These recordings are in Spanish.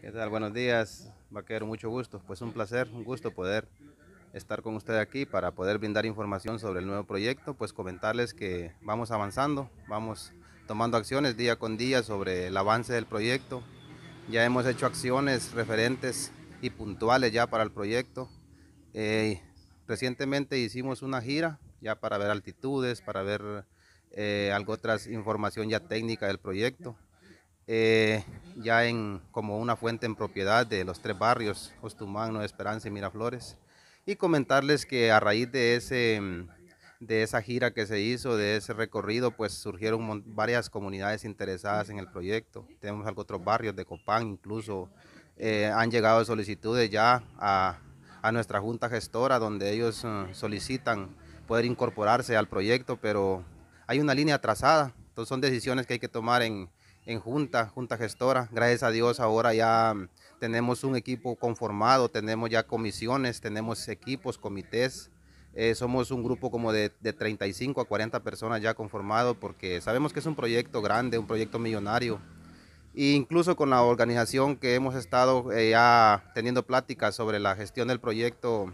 ¿Qué tal? Buenos días, vaquero, mucho gusto. Pues un placer, un gusto poder estar con ustedes aquí para poder brindar información sobre el nuevo proyecto, pues comentarles que vamos avanzando, vamos tomando acciones día con día sobre el avance del proyecto. Ya hemos hecho acciones referentes y puntuales ya para el proyecto. Eh, recientemente hicimos una gira ya para ver altitudes, para ver eh, algo, información ya técnica del proyecto. Eh, ya en, como una fuente en propiedad de los tres barrios, Ostumán, Nueva Esperanza y Miraflores. Y comentarles que a raíz de, ese, mm, de esa gira que se hizo, de ese recorrido, pues surgieron varias comunidades interesadas en el proyecto. Tenemos otros barrios de Copán, incluso eh, han llegado solicitudes ya a, a, nuestra junta gestora, donde ellos mm, solicitan poder incorporarse al proyecto, pero hay una línea trazada. Entonces son decisiones que hay que tomar en, en junta, junta gestora. Gracias a Dios ahora ya mm, tenemos un equipo conformado, tenemos ya comisiones, tenemos equipos, comités. Eh, somos un grupo como de, de, 35 a 40 personas ya conformado porque sabemos que es un proyecto grande, un proyecto millonario. E incluso con la organización que hemos estado eh, ya teniendo pláticas sobre la gestión del proyecto,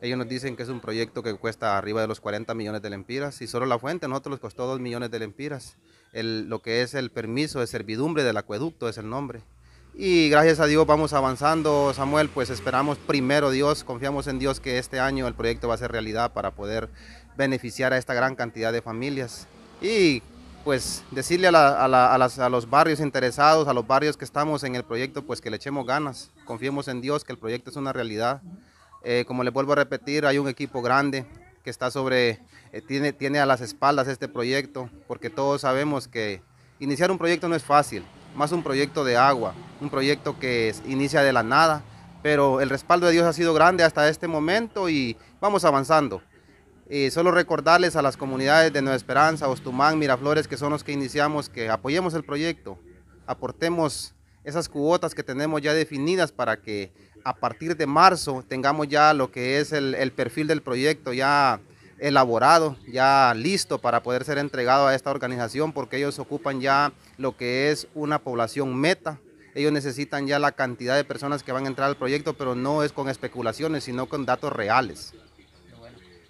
ellos nos dicen que es un proyecto que cuesta arriba de los 40 millones de lempiras y solo la fuente nosotros nos costó 2 millones de lempiras lo que es el permiso de servidumbre del acueducto, es el nombre. Y gracias a Dios vamos avanzando, Samuel, pues esperamos primero Dios, confiamos en Dios que este año el proyecto va a ser realidad para poder beneficiar a esta gran cantidad de familias. Y pues decirle a, los barrios interesados, a los barrios que estamos en el proyecto, pues que le echemos ganas, confiemos en Dios que el proyecto es una realidad. Eh, como les vuelvo a repetir, hay un equipo grande, que está sobre, eh, tiene, tiene a las espaldas este proyecto, porque todos sabemos que iniciar un proyecto no es fácil, más un proyecto de agua, un proyecto que inicia de la nada, pero el respaldo de Dios ha sido grande hasta este momento y vamos avanzando. Eh, solo recordarles a las comunidades de Nueva Esperanza, Ostumán, Miraflores, que son los que iniciamos, que apoyemos el proyecto, aportemos esas cuotas que tenemos ya definidas para que a partir de marzo tengamos ya lo que es el, perfil del proyecto ya elaborado, ya listo para poder ser entregado a esta organización porque ellos ocupan ya lo que es una población meta, ellos necesitan ya la cantidad de personas que van a entrar al proyecto, pero no es con especulaciones, sino con datos reales.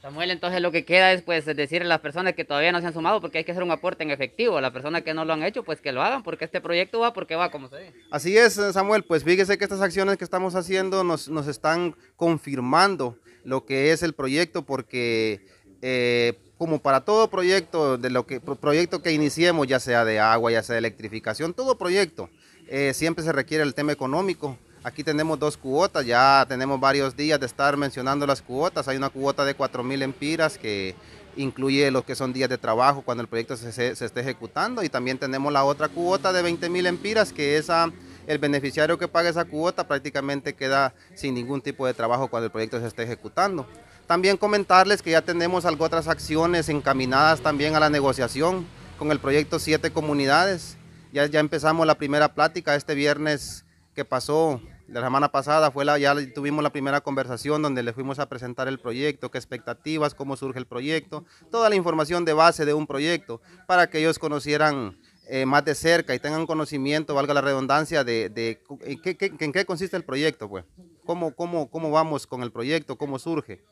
Samuel, entonces lo que queda es pues decirle a las personas que todavía no se han sumado porque hay que hacer un aporte en efectivo. A las personas que no lo han hecho, pues que lo hagan porque este proyecto va porque va, como se ve. Así es, Samuel, pues fíjese que estas acciones que estamos haciendo nos, están confirmando lo que es el proyecto porque eh, como para todo proyecto, de lo que, proyecto que iniciemos, ya sea de agua, ya sea de electrificación, todo proyecto, eh, siempre se requiere el tema económico Aquí tenemos dos cuotas, ya tenemos varios días de estar mencionando las cuotas. Hay una cuota de 4.000 empiras que incluye los que son días de trabajo cuando el proyecto se, se, esté ejecutando y también tenemos la otra cuota de 20.000 empiras que esa el beneficiario que paga esa cuota prácticamente queda sin ningún tipo de trabajo cuando el proyecto se esté ejecutando. También comentarles que ya tenemos algo otras acciones encaminadas también a la negociación con el proyecto Siete Comunidades. Ya, ya empezamos la primera plática este viernes que pasó la semana pasada fue la, ya tuvimos la primera conversación donde le fuimos a presentar el proyecto, qué expectativas, cómo surge el proyecto, toda la información de base de un proyecto para que ellos conocieran eh, más de cerca y tengan conocimiento, valga la redundancia, de, en, qué, qué, consiste el proyecto, pues, cómo, cómo, cómo vamos con el proyecto, cómo surge.